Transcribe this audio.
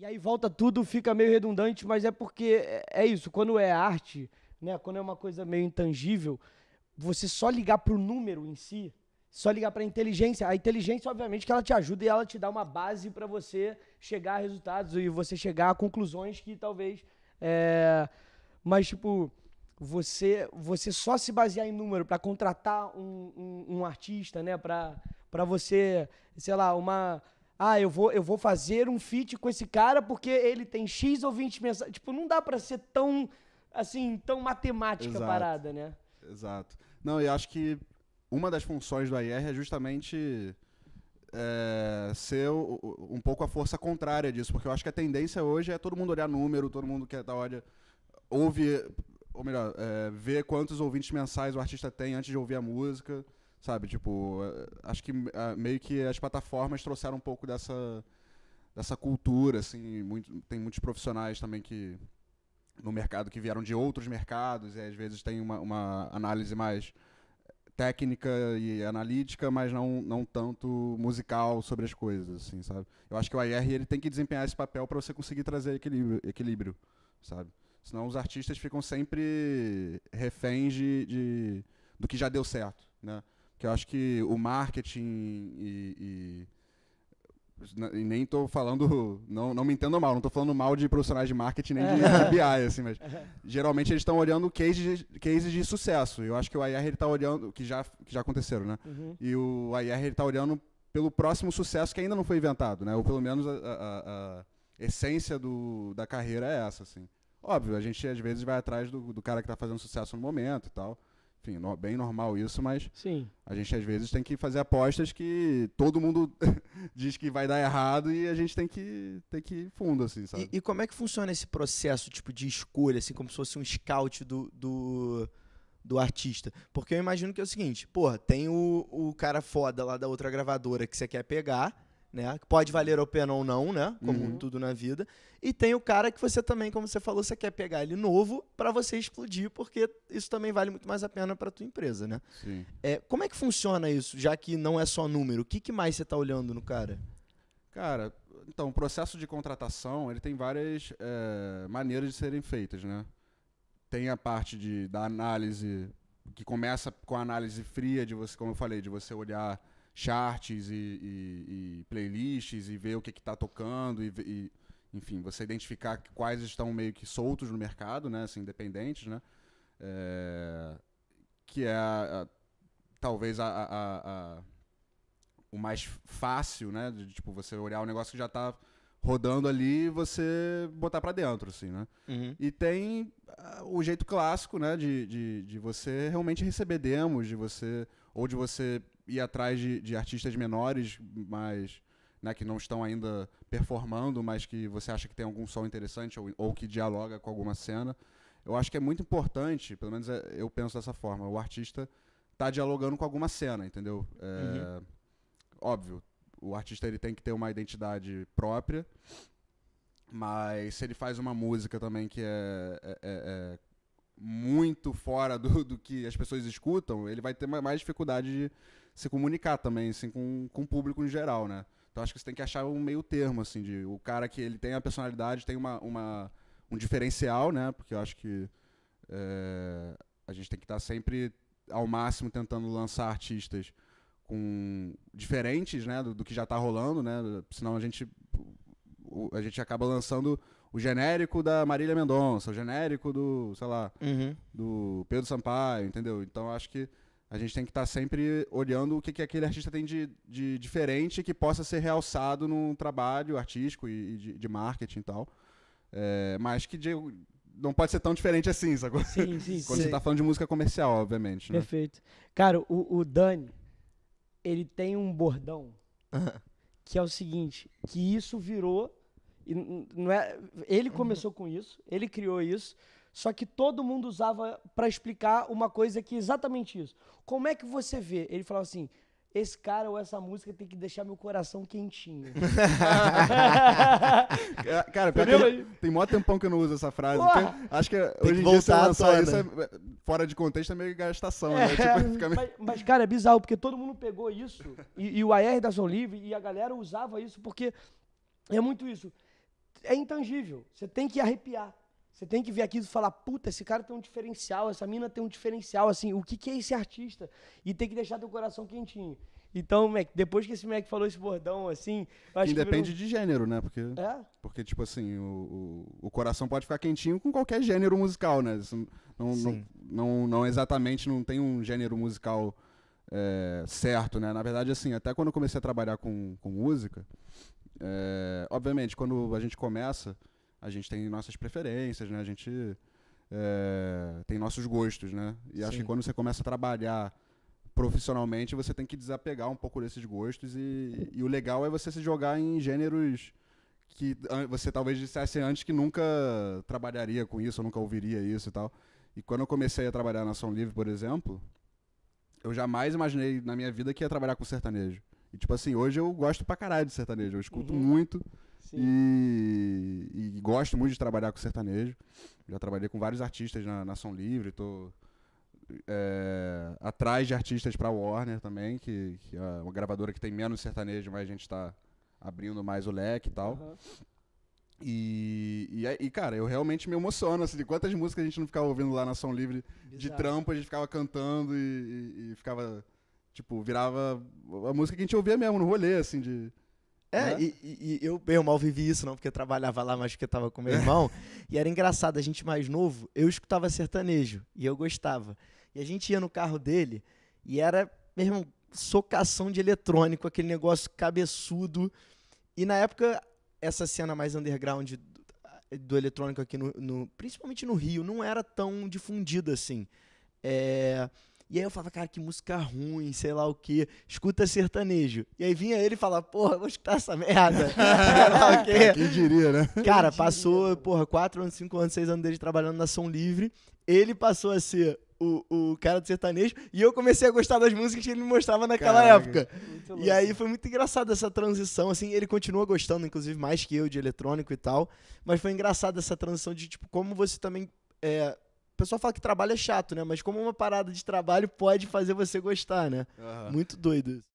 E aí volta tudo, fica meio redundante, mas é porque é, é isso, quando é arte, né, quando é uma coisa meio intangível, você só ligar para o número em si, só ligar para a inteligência. A inteligência, obviamente, que ela te ajuda e ela te dá uma base para você chegar a resultados e você chegar a conclusões que talvez. É... Mas, tipo, você, você só se basear em número para contratar um, um, um artista, né? Para você, sei lá, uma ah, eu vou, eu vou fazer um feat com esse cara porque ele tem X ou 20 mensagens. Tipo, não dá para ser tão, assim, tão matemática Exato. a parada, né? Exato. Não, eu acho que uma das funções do IR é justamente é, ser um pouco a força contrária disso, porque eu acho que a tendência hoje é todo mundo olhar número, todo mundo quer é dar olha, ouve, ou melhor, é, ver quantos ouvintes mensais o artista tem antes de ouvir a música. Sabe, tipo, eh, acho que eh, meio que as plataformas trouxeram um pouco dessa, dessa cultura, assim, muito, tem muitos profissionais também que no mercado que vieram de outros mercados e às vezes tem uma, uma análise mais técnica e analítica, mas não, não tanto musical sobre as coisas, assim, sabe? Eu acho que o IR ele tem que desempenhar esse papel para você conseguir trazer equilíbrio, equilíbrio, sabe? Senão os artistas ficam sempre reféns de, de do que já deu certo, né? que eu acho que o marketing e, e, e nem estou falando, não, não me entendo mal, não estou falando mal de profissionais de marketing nem de BI, assim, mas geralmente eles estão olhando cases de, cases de sucesso. Eu acho que o IR está olhando, que já, que já aconteceram, né? Uhum. E o IR está olhando pelo próximo sucesso que ainda não foi inventado, né? Ou pelo menos a, a, a essência do, da carreira é essa, assim. Óbvio, a gente às vezes vai atrás do, do cara que está fazendo sucesso no momento e tal enfim, no, bem normal isso, mas Sim. a gente às vezes tem que fazer apostas que todo mundo diz que vai dar errado e a gente tem que tem que ir fundo, assim, sabe? E, e, como é que funciona esse processo, tipo, de escolha, assim, como se fosse um scout do, do, do artista? Porque eu imagino que é o seguinte, porra, tem o, o cara foda lá da outra gravadora que você quer pegar né? Pode valer a pena ou não, né? Como uhum. tudo na vida. E tem o cara que você também, como você falou, você quer pegar ele novo para você explodir, porque isso também vale muito mais a pena para tua empresa, né? Sim. É, como é que funciona isso, já que não é só número? O que, que mais você está olhando no cara? Cara, então, o processo de contratação, ele tem várias é, maneiras de serem feitas, né? Tem a parte de, da análise, que começa com a análise fria, de você, como eu falei, de você olhar charts e, e, e playlists e ver o que está tocando e, e, enfim, você identificar quais estão meio que soltos no mercado, né, assim, independentes, né, é, que é a, a, talvez a, o mais fácil, né, de tipo você olhar um negócio que já está rodando ali você botar para dentro, assim, né? Uhum. E tem uh, o jeito clássico, né, de, de, de, você realmente receber demos, de você ou de você ir atrás de, de artistas menores, mas né, que não estão ainda performando, mas que você acha que tem algum som interessante ou, ou que dialoga com alguma cena. Eu acho que é muito importante, pelo menos é, eu penso dessa forma, o artista tá dialogando com alguma cena, entendeu? É, uhum. Óbvio, o artista ele tem que ter uma identidade própria, mas se ele faz uma música também que é, é, é, é muito fora do, do que as pessoas escutam, ele vai ter mais dificuldade de se comunicar também, assim, com, com o público em geral, né? Então acho que você tem que achar um meio termo, assim, de o cara que ele tem a personalidade, tem uma, uma um diferencial, né? Porque eu acho que é, a gente tem que estar tá sempre ao máximo tentando lançar artistas com diferentes, né, do, do que já está rolando, né? Senão a gente a gente acaba lançando o genérico da Marília Mendonça, o genérico do, sei lá, uhum. do Pedro Sampaio, entendeu? Então acho que a gente tem que estar tá sempre olhando o que, que aquele artista tem de, de diferente que possa ser realçado num trabalho artístico e, e de, de, marketing e tal. É, mas que de, não pode ser tão diferente assim, sacou? Sim, sim, Quando sim. você está falando de música comercial, obviamente. Né? Perfeito. Cara, o, o Dani, ele tem um bordão que é o seguinte, que isso virou e não é, ele uhum. começou com isso, ele criou isso, só que todo mundo usava para explicar uma coisa que é exatamente isso. Como é que você vê? Ele falou assim: esse cara ou essa música tem que deixar meu coração quentinho. cara, pior que tem mó tempão que eu não uso essa frase. acho que tem hoje em dia, isso é, é, fora de contexto, é meio gastação. É, né? tipo, fica... mas, mas, cara, é bizarro, porque todo mundo pegou isso, e, e o AR da Zon Livre, e a galera usava isso, porque é muito isso é intangível. Você tem que arrepiar. Você tem que ver aquilo e falar, puta, esse cara tem um diferencial, essa mina tem um diferencial, assim, o que, que é esse artista? E tem que deixar teu coração quentinho. Então, Mac, depois que esse Mac falou esse bordão, assim. Independe de gênero, né? Porque, é? porque tipo assim, o, o, o, coração pode ficar quentinho com qualquer gênero musical, né? Não, não, não, não, exatamente, não tem um gênero musical é, certo, né? Na verdade, assim, até quando eu comecei a trabalhar com, com música, é, obviamente, quando a gente começa, a gente tem nossas preferências, né? A gente é, tem nossos gostos, né? E Sim. acho que quando você começa a trabalhar profissionalmente, você tem que desapegar um pouco desses gostos e, e o legal é você se jogar em gêneros que você talvez dissesse antes que nunca trabalharia com isso, ou nunca ouviria isso e tal. E quando eu comecei a trabalhar na Ação Livre, por exemplo, eu jamais imaginei na minha vida que ia trabalhar com sertanejo. E, tipo assim, hoje eu gosto pra caralho de sertanejo. Eu escuto uhum. muito e, e, gosto muito de trabalhar com sertanejo. Já trabalhei com vários artistas na, na Livre, tô é, atrás de artistas pra Warner também, que, que, é uma gravadora que tem menos sertanejo, mas a gente tá abrindo mais o leque e tal. Uhum. E, e, e, cara, eu realmente me emociono, assim, de quantas músicas a gente não ficava ouvindo lá na São Livre Bizarro. de trampo, a gente ficava cantando e, e, e ficava Tipo, virava a música que a gente ouvia mesmo no rolê, assim, de. É, né? e, e, eu bem ou mal vivi isso, não porque eu trabalhava lá, mas porque eu tava com meu é. irmão. e era engraçado, a gente mais novo, eu escutava sertanejo e eu gostava. E a gente ia no carro dele e era mesmo socação de eletrônico, aquele negócio cabeçudo. E na época, essa cena mais underground do, do eletrônico aqui, no, no, principalmente no Rio, não era tão difundida assim. É e aí eu falava, cara, que música ruim, sei lá o quê. Escuta sertanejo. E aí vinha ele e falava, porra, vou escutar essa merda. sei lá o quê. É, quem diria, né? Cara, passou, né? porra, quatro anos, cinco anos, seis anos dele trabalhando na Som Livre. Ele passou a ser o, o cara do sertanejo e eu comecei a gostar das músicas que ele me mostrava naquela Caraca, época. E aí foi muito engraçado essa transição, assim, ele continua gostando, inclusive, mais que eu de eletrônico e tal, mas foi engraçado essa transição de, tipo, como você também é, pessoal fala que trabalho é chato, né? Mas como uma parada de trabalho pode fazer você gostar, né? Uhum. Muito doido.